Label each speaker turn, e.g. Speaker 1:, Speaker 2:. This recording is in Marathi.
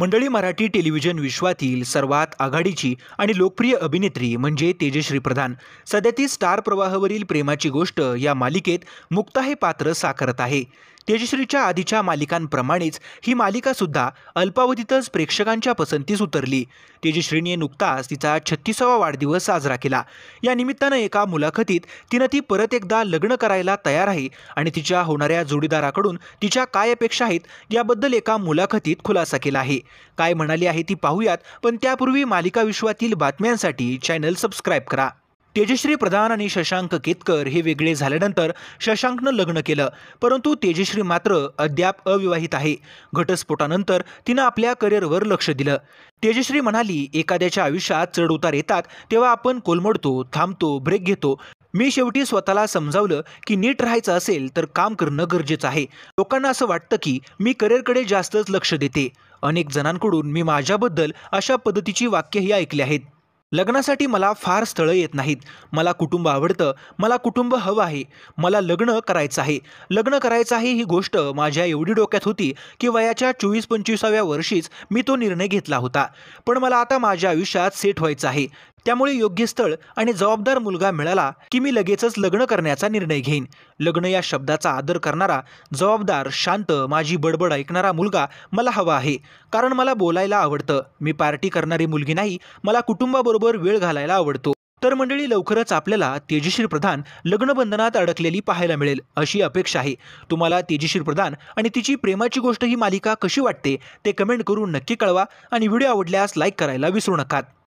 Speaker 1: मंडळी मराठी टेलिव्हिजन विश्वातील सर्वात आघाडीची आणि लोकप्रिय अभिनेत्री म्हणजे तेजश्री प्रधान सध्या ती स्टार प्रवाहावरील प्रेमाची गोष्ट या मालिकेत मुक्ता हे पात्र साकारत आहे तेजश्रीच्या आधीच्या मालिकांप्रमाणेच ही मालिका सुद्धा अल्पावधीतच प्रेक्षकांच्या पसंतीस उतरली तेजश्रीने नुकताच तिचा छत्तीसावा वाढदिवस साजरा केला या निमित्तानं एका मुलाखतीत तिनं ती परत एकदा लग्न करायला तयार आहे आणि तिच्या होणाऱ्या जोडीदाराकडून तिच्या काय अपेक्षा आहेत याबद्दल एका मुलाखतीत खुलासा केला आहे काय म्हणाली आहे ती पाहूयात पण त्यापूर्वी मालिका विश्वातील बातम्यांसाठी चॅनल सबस्क्राईब करा तेजश्री प्रधान आणि शशांक केतकर हे वेगळे झाल्यानंतर शशांकनं लग्न केलं परंतु तेजश्री मात्र अद्याप अविवाहित आहे घटस्फोटानंतर तिनं आपल्या करिअरवर लक्ष दिलं तेजश्री म्हणाली एखाद्याच्या आयुष्यात चढ उतार येतात तेव्हा आपण कोलमडतो थांबतो ब्रेक घेतो मी शेवटी स्वतःला समजावलं की नीट राहायचं असेल तर काम करणं गरजेचं आहे लोकांना असं वाटतं की मी करिअरकडे जास्तच लक्ष देते अनेक जणांकडून मी माझ्याबद्दल अशा पद्धतीची वाक्यही ऐकली आहेत लग्नासाठी मला फार स्थळं येत नाहीत मला कुटुंब आवडतं मला कुटुंब हवं आहे मला लग्न करायचं आहे लग्न करायचं आहे ही गोष्ट माझ्या एवढी डोक्यात होती की वयाच्या चोवीस पंचवीसाव्या वर्षीच मी तो निर्णय घेतला होता पण मला आता माझ्या आयुष्यात सेट व्हायचं आहे त्यामुळे योग्य स्थळ आणि जबाबदार मुलगा मिळाला की मी लगेचच लग्न करण्याचा निर्णय घेईन लग्न या शब्दाचा आदर करणारा जबाबदार शांत माझी बडबड ऐकणारा मुलगा मला हवा आहे कारण मला बोलायला आवडतं मी पार्टी करणारी मुलगी नाही मला कुटुंबाबरोबर वेळ घालायला आवडतो तर मंडळी लवकरच आपल्याला तेजश्री प्रधान लग्नबंधनात अडकलेली पाहायला मिळेल अशी अपेक्षा आहे तुम्हाला तेजशीर प्रधान आणि तिची प्रेमाची गोष्ट ही मालिका कशी वाटते ते कमेंट करून नक्की कळवा आणि व्हिडिओ आवडल्यास लाईक करायला विसरू नका